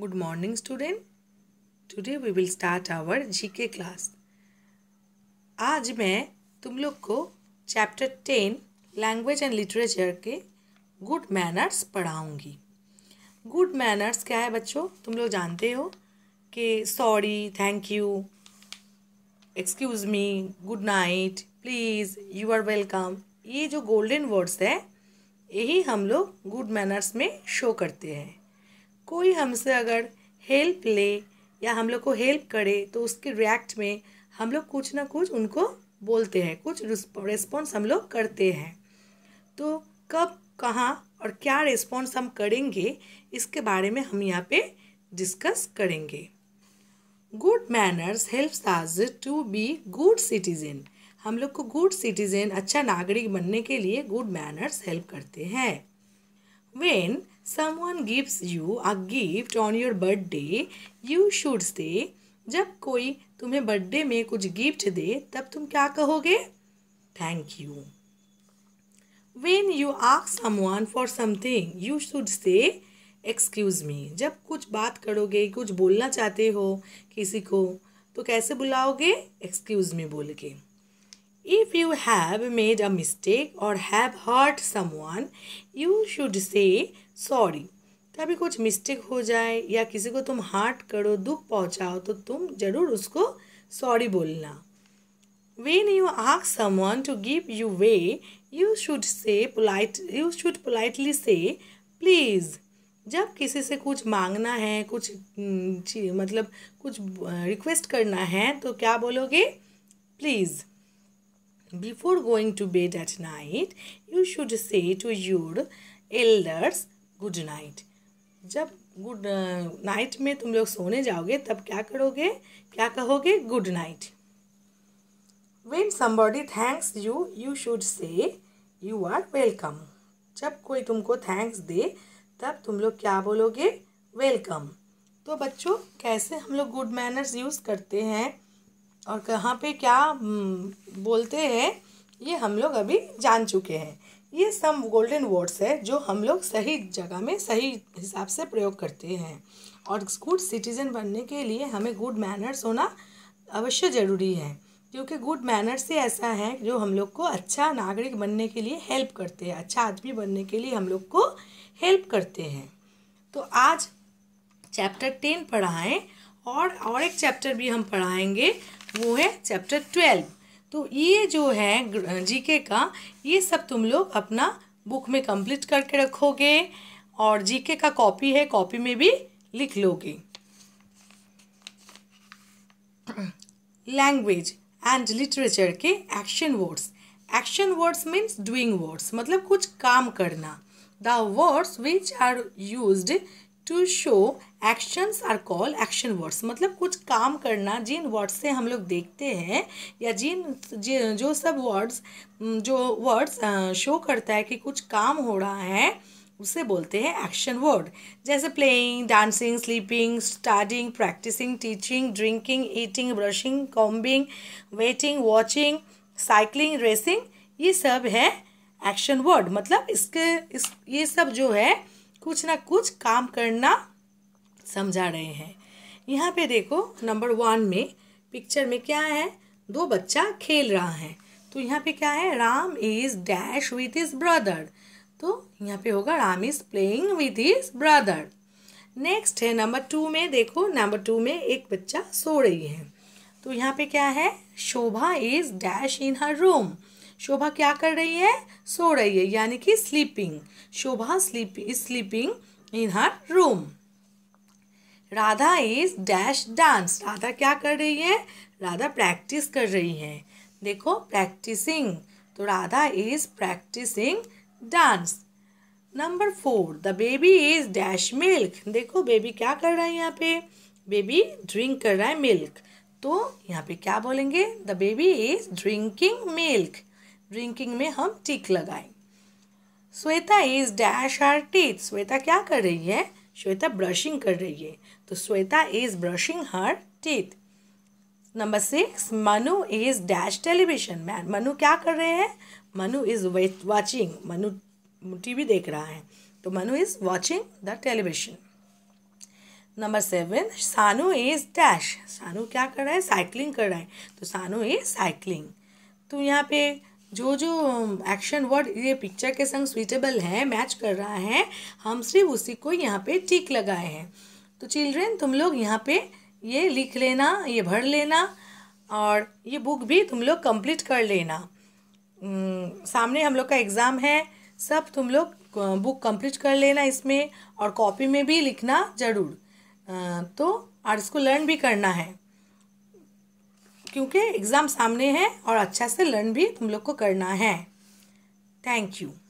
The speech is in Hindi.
Good morning student. Today we will start our GK class आज मैं तुम लोग को chapter ten language and literature के गुड मैनर्स पढ़ाऊंगी गुड मैनर्स क्या है बच्चों तुम लोग जानते हो कि sorry thank you excuse me good night please you are welcome ये जो गोल्डन वर्ड्स है यही हम लोग गुड मैनर्स में शो करते हैं कोई हमसे अगर हेल्प ले या हम लोग को हेल्प करे तो उसके रिएक्ट में हम लोग कुछ ना कुछ उनको बोलते हैं कुछ रिस्पॉन्स हम लोग करते हैं तो कब कहाँ और क्या रिस्पॉन्स हम करेंगे इसके बारे में हम यहाँ पे डिस्कस करेंगे गुड मैनर्स हेल्प आज टू बी गुड सिटीज़न हम लोग को गुड सिटीज़न अच्छा नागरिक बनने के लिए गुड मैनर्स हेल्प करते हैं When someone gives you a gift on your birthday, you should say, जब कोई तुम्हें बर्थडे में कुछ गिफ्ट दे तब तुम क्या कहोगे thank you when you ask someone for something you should say excuse me जब कुछ बात करोगे कुछ बोलना चाहते हो किसी को तो कैसे बुलाओगे एक्सक्यूज़ मी बोल के If you have made a mistake or have hurt someone, you should say sorry. कभी कुछ मिस्टेक हो जाए या किसी को तुम हार्ट करो दुख पहुंचाओ तो तुम ज़रूर उसको सॉरी बोलना when you ask someone to give you way you should say polite you should politely say please जब किसी से कुछ मांगना है कुछ हम्म, मतलब कुछ रिक्वेस्ट करना है तो क्या बोलोगे please before going to bed at night you should say to your elders good night जब गुड नाइट uh, में तुम लोग सोने जाओगे तब क्या करोगे क्या कहोगे good night when somebody thanks you you should say you are welcome जब कोई तुमको थैंक्स दे तब तुम लोग क्या बोलोगे वेलकम तो बच्चों कैसे हम लोग गुड मैनर्स यूज़ करते हैं और कहाँ पे क्या हम्म, बोलते हैं ये हम लोग अभी जान चुके हैं ये सब गोल्डन वर्ड्स है जो हम लोग सही जगह में सही हिसाब से प्रयोग करते हैं और गुड सिटीज़न बनने के लिए हमें गुड मैनर्स होना अवश्य ज़रूरी है क्योंकि गुड मैनर्स ही ऐसा है जो हम लोग को अच्छा नागरिक बनने के लिए हेल्प करते हैं अच्छा आदमी बनने के लिए हम लोग को हेल्प करते हैं तो आज चैप्टर टेन पढ़ाएँ और और एक चैप्टर भी हम पढ़ाएंगे वो है चैप्टर ट्वेल्व तो ये जो है जीके का ये सब तुम लोग अपना बुक में कंप्लीट करके रखोगे और जीके का कॉपी है कॉपी में भी लिख लोगे लैंग्वेज एंड लिटरेचर के action words action words means doing words मतलब कुछ काम करना the words which are use to show actions are call action words मतलब कुछ काम करना जिन वर्ड्स से हम लोग देखते हैं या जिन जो सब वर्ड्स जो वर्ड्स शो करता है कि कुछ काम हो रहा है उसे बोलते हैं एक्शन वर्ड जैसे playing dancing sleeping studying practising teaching drinking eating brushing combing waiting watching cycling racing ये सब है एक्शन वर्ड मतलब इसके इस ये सब जो है कुछ ना कुछ काम करना समझा रहे हैं यहाँ पे देखो नंबर वन में पिक्चर में क्या है दो बच्चा खेल रहा है तो यहाँ पे क्या है Ram is dash with is brother तो यहाँ पे होगा Ram is playing with his brother next है नंबर टू में देखो नंबर टू में एक बच्चा सो रही है तो यहाँ पे क्या है Shobha is dash in her room Shobha क्या कर रही है सो रही है यानी कि sleeping Shobha sleeping sleeping in her room Radha is dash dance Radha क्या कर रही है राधा प्रैक्टिस कर रही है देखो प्रैक्टिसिंग तो Radha is practising dance number four the baby is dash milk देखो बेबी क्या कर रहा है यहाँ पे बेबी ड्रिंक कर रहा है मिल्क तो यहाँ पे क्या बोलेंगे the baby is drinking milk drinking में हम टिक लगाएं Shweta is dash her teeth Shweta क्या कर रही है श्वेता ब्रशिंग कर रही है तो Shweta is brushing her teeth number six Manu is dash television man Manu क्या कर रहे हैं Manu is watching Manu TV देख रहा है तो Manu is watching the television number seven Sanu is dash Sanu क्या कर रहा है साइकिलिंग कर रहा है तो सानू इज साइकिलिंग तो यहाँ पे जो जो एक्शन वर्ड ये पिक्चर के संग सुइटेबल है मैच कर रहा है हम सिर्फ उसी को यहाँ पे टिक लगाए हैं तो चिल्ड्रेन तुम लोग यहाँ पे ये लिख लेना ये भर लेना और ये बुक भी तुम लोग कंप्लीट कर लेना सामने हम लोग का एग्ज़ाम है सब तुम लोग बुक कंप्लीट कर लेना इसमें और कॉपी में भी लिखना ज़रूर तो और इसको लर्न भी करना है क्योंकि एग्ज़ाम सामने है और अच्छा से लर्न भी तुम लोग को करना है थैंक यू